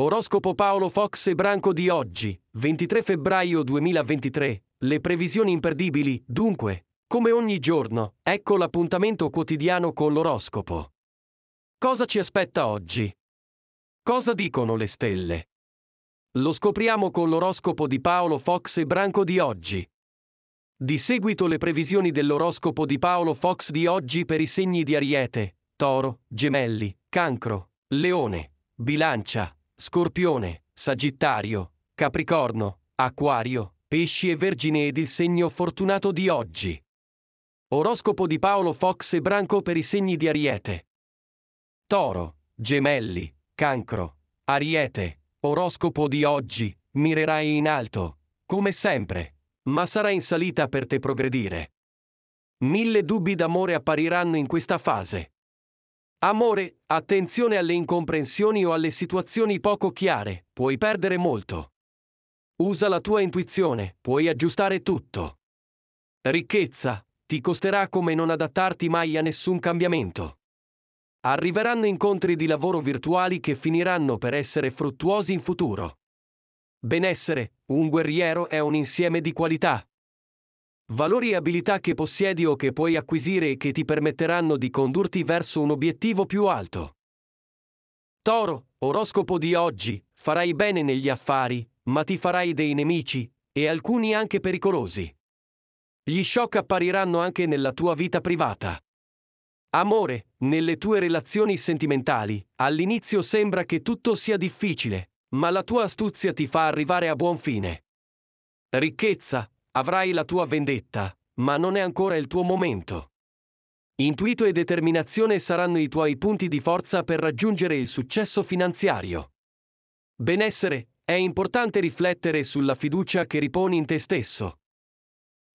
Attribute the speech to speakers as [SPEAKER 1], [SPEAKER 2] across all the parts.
[SPEAKER 1] Oroscopo Paolo Fox e Branco di oggi, 23 febbraio 2023. Le previsioni imperdibili, dunque, come ogni giorno, ecco l'appuntamento quotidiano con l'oroscopo. Cosa ci aspetta oggi? Cosa dicono le stelle? Lo scopriamo con l'oroscopo di Paolo Fox e Branco di oggi. Di seguito le previsioni dell'oroscopo di Paolo Fox di oggi per i segni di Ariete, Toro, Gemelli, Cancro, Leone, Bilancia, Scorpione, Sagittario, Capricorno, Acquario, Pesci e Vergine ed il segno fortunato di oggi. Oroscopo di Paolo Fox e Branco per i segni di Ariete. Toro, Gemelli, Cancro, Ariete, oroscopo di oggi, mirerai in alto, come sempre, ma sarà in salita per te progredire. Mille dubbi d'amore appariranno in questa fase. Amore, attenzione alle incomprensioni o alle situazioni poco chiare, puoi perdere molto. Usa la tua intuizione, puoi aggiustare tutto. Ricchezza, ti costerà come non adattarti mai a nessun cambiamento. Arriveranno incontri di lavoro virtuali che finiranno per essere fruttuosi in futuro. Benessere, un guerriero è un insieme di qualità, valori e abilità che possiedi o che puoi acquisire e che ti permetteranno di condurti verso un obiettivo più alto. Toro, oroscopo di oggi, farai bene negli affari, ma ti farai dei nemici, e alcuni anche pericolosi. Gli shock appariranno anche nella tua vita privata. Amore, nelle tue relazioni sentimentali, all'inizio sembra che tutto sia difficile, ma la tua astuzia ti fa arrivare a buon fine. Ricchezza, Avrai la tua vendetta, ma non è ancora il tuo momento. Intuito e determinazione saranno i tuoi punti di forza per raggiungere il successo finanziario. Benessere, è importante riflettere sulla fiducia che riponi in te stesso.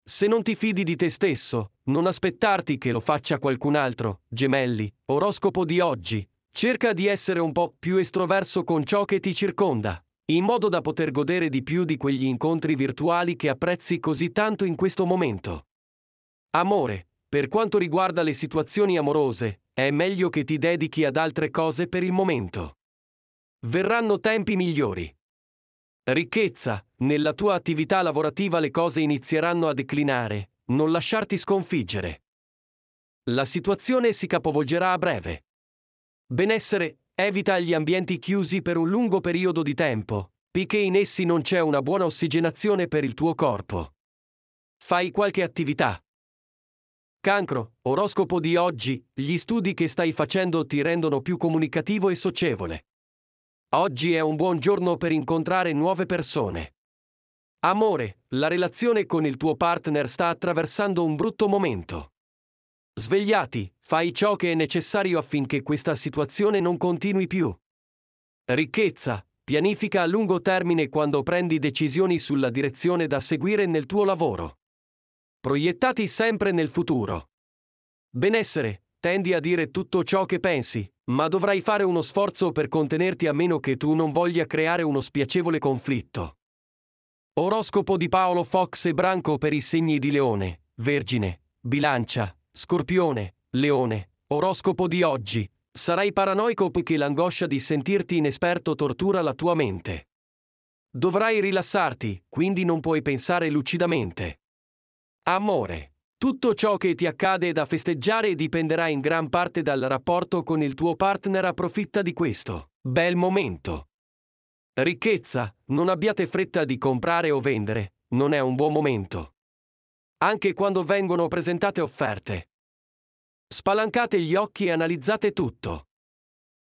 [SPEAKER 1] Se non ti fidi di te stesso, non aspettarti che lo faccia qualcun altro, gemelli, oroscopo di oggi, cerca di essere un po' più estroverso con ciò che ti circonda in modo da poter godere di più di quegli incontri virtuali che apprezzi così tanto in questo momento. Amore, per quanto riguarda le situazioni amorose, è meglio che ti dedichi ad altre cose per il momento. Verranno tempi migliori. Ricchezza, nella tua attività lavorativa le cose inizieranno a declinare, non lasciarti sconfiggere. La situazione si capovolgerà a breve. Benessere, Evita gli ambienti chiusi per un lungo periodo di tempo, poiché in essi non c'è una buona ossigenazione per il tuo corpo. Fai qualche attività. Cancro, oroscopo di oggi, gli studi che stai facendo ti rendono più comunicativo e socievole. Oggi è un buon giorno per incontrare nuove persone. Amore, la relazione con il tuo partner sta attraversando un brutto momento. Svegliati, Fai ciò che è necessario affinché questa situazione non continui più. Ricchezza. Pianifica a lungo termine quando prendi decisioni sulla direzione da seguire nel tuo lavoro. Proiettati sempre nel futuro. Benessere. Tendi a dire tutto ciò che pensi, ma dovrai fare uno sforzo per contenerti a meno che tu non voglia creare uno spiacevole conflitto. Oroscopo di Paolo Fox e Branco per i segni di Leone, Vergine, Bilancia, Scorpione, Leone, oroscopo di oggi. Sarai paranoico poiché l'angoscia di sentirti inesperto tortura la tua mente. Dovrai rilassarti, quindi non puoi pensare lucidamente. Amore. Tutto ciò che ti accade è da festeggiare e dipenderà in gran parte dal rapporto con il tuo partner approfitta di questo. Bel momento. Ricchezza. Non abbiate fretta di comprare o vendere. Non è un buon momento. Anche quando vengono presentate offerte. Spalancate gli occhi e analizzate tutto.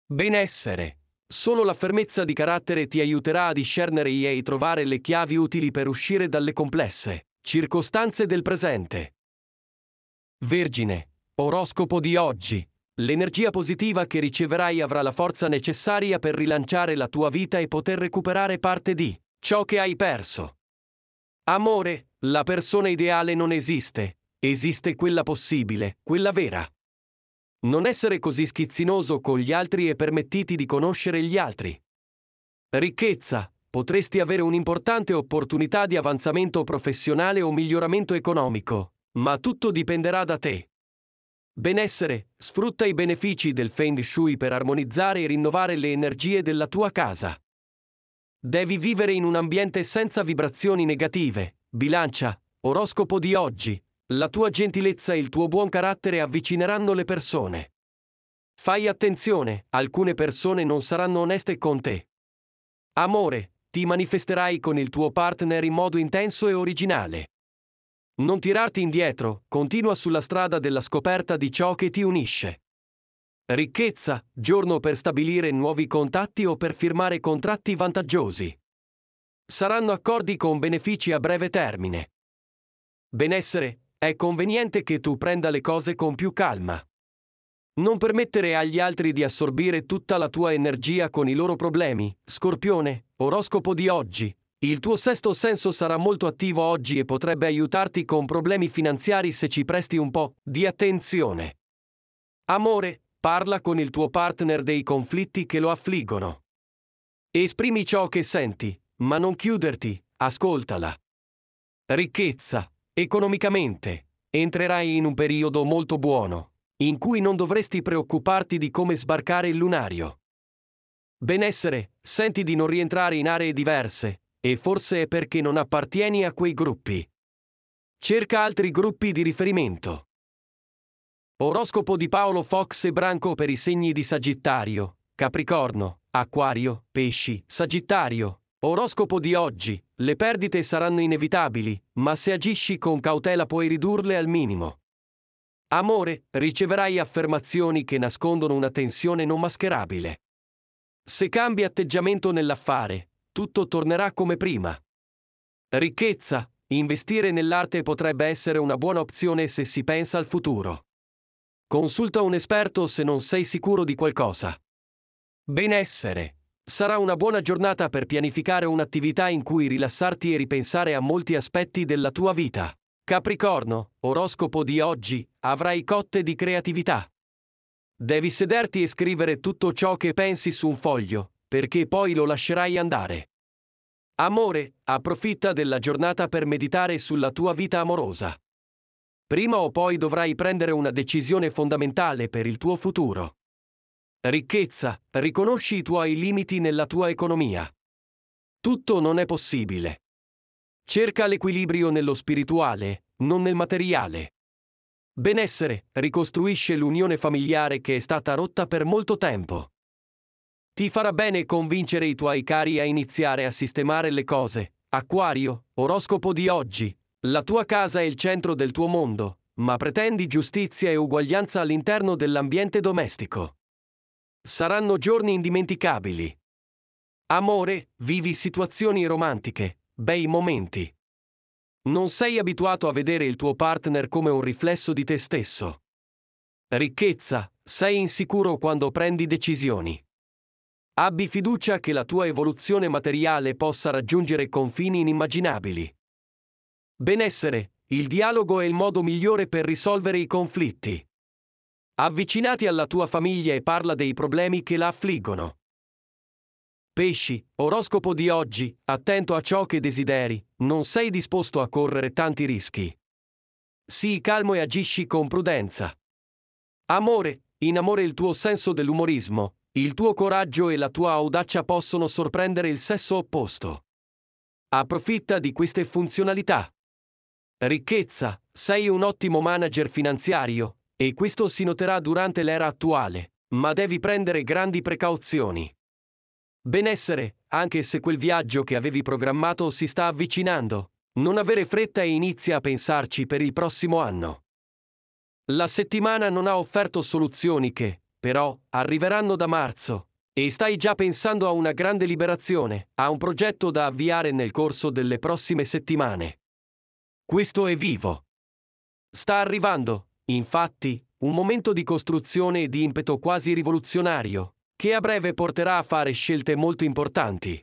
[SPEAKER 1] Benessere. Solo la fermezza di carattere ti aiuterà a discernere e trovare le chiavi utili per uscire dalle complesse circostanze del presente. Vergine. Oroscopo di oggi. L'energia positiva che riceverai avrà la forza necessaria per rilanciare la tua vita e poter recuperare parte di ciò che hai perso. Amore, la persona ideale non esiste, Esiste quella possibile, quella vera. Non essere così schizzinoso con gli altri e permettiti di conoscere gli altri. Ricchezza, potresti avere un'importante opportunità di avanzamento professionale o miglioramento economico, ma tutto dipenderà da te. Benessere, sfrutta i benefici del Feng Shui per armonizzare e rinnovare le energie della tua casa. Devi vivere in un ambiente senza vibrazioni negative. Bilancia, oroscopo di oggi, la tua gentilezza e il tuo buon carattere avvicineranno le persone. Fai attenzione, alcune persone non saranno oneste con te. Amore, ti manifesterai con il tuo partner in modo intenso e originale. Non tirarti indietro, continua sulla strada della scoperta di ciò che ti unisce. Ricchezza, giorno per stabilire nuovi contatti o per firmare contratti vantaggiosi. Saranno accordi con benefici a breve termine. Benessere, è conveniente che tu prenda le cose con più calma. Non permettere agli altri di assorbire tutta la tua energia con i loro problemi. Scorpione, oroscopo di oggi. Il tuo sesto senso sarà molto attivo oggi e potrebbe aiutarti con problemi finanziari se ci presti un po' di attenzione. Amore, parla con il tuo partner dei conflitti che lo affliggono. Esprimi ciò che senti, ma non chiuderti, ascoltala. Ricchezza, Economicamente, entrerai in un periodo molto buono, in cui non dovresti preoccuparti di come sbarcare il lunario. Benessere, senti di non rientrare in aree diverse, e forse è perché non appartieni a quei gruppi. Cerca altri gruppi di riferimento. Oroscopo di Paolo Fox e Branco per i segni di Sagittario, Capricorno, Acquario, Pesci, Sagittario. Oroscopo di oggi, le perdite saranno inevitabili, ma se agisci con cautela puoi ridurle al minimo. Amore, riceverai affermazioni che nascondono una tensione non mascherabile. Se cambi atteggiamento nell'affare, tutto tornerà come prima. Ricchezza, investire nell'arte potrebbe essere una buona opzione se si pensa al futuro. Consulta un esperto se non sei sicuro di qualcosa. Benessere, Sarà una buona giornata per pianificare un'attività in cui rilassarti e ripensare a molti aspetti della tua vita. Capricorno, oroscopo di oggi, avrai cotte di creatività. Devi sederti e scrivere tutto ciò che pensi su un foglio, perché poi lo lascerai andare. Amore, approfitta della giornata per meditare sulla tua vita amorosa. Prima o poi dovrai prendere una decisione fondamentale per il tuo futuro. Ricchezza, riconosci i tuoi limiti nella tua economia. Tutto non è possibile. Cerca l'equilibrio nello spirituale, non nel materiale. Benessere ricostruisce l'unione familiare che è stata rotta per molto tempo. Ti farà bene convincere i tuoi cari a iniziare a sistemare le cose. Acquario, oroscopo di oggi. La tua casa è il centro del tuo mondo, ma pretendi giustizia e uguaglianza all'interno dell'ambiente domestico. Saranno giorni indimenticabili. Amore, vivi situazioni romantiche, bei momenti. Non sei abituato a vedere il tuo partner come un riflesso di te stesso. Ricchezza, sei insicuro quando prendi decisioni. Abbi fiducia che la tua evoluzione materiale possa raggiungere confini inimmaginabili. Benessere, il dialogo è il modo migliore per risolvere i conflitti. Avvicinati alla tua famiglia e parla dei problemi che la affliggono. Pesci, oroscopo di oggi, attento a ciò che desideri, non sei disposto a correre tanti rischi. Sii calmo e agisci con prudenza. Amore, in amore il tuo senso dell'umorismo, il tuo coraggio e la tua audacia possono sorprendere il sesso opposto. Approfitta di queste funzionalità. Ricchezza, sei un ottimo manager finanziario, e questo si noterà durante l'era attuale, ma devi prendere grandi precauzioni. Benessere, anche se quel viaggio che avevi programmato si sta avvicinando, non avere fretta e inizia a pensarci per il prossimo anno. La settimana non ha offerto soluzioni che, però, arriveranno da marzo, e stai già pensando a una grande liberazione, a un progetto da avviare nel corso delle prossime settimane. Questo è vivo. Sta arrivando, Infatti, un momento di costruzione e di impeto quasi rivoluzionario, che a breve porterà a fare scelte molto importanti.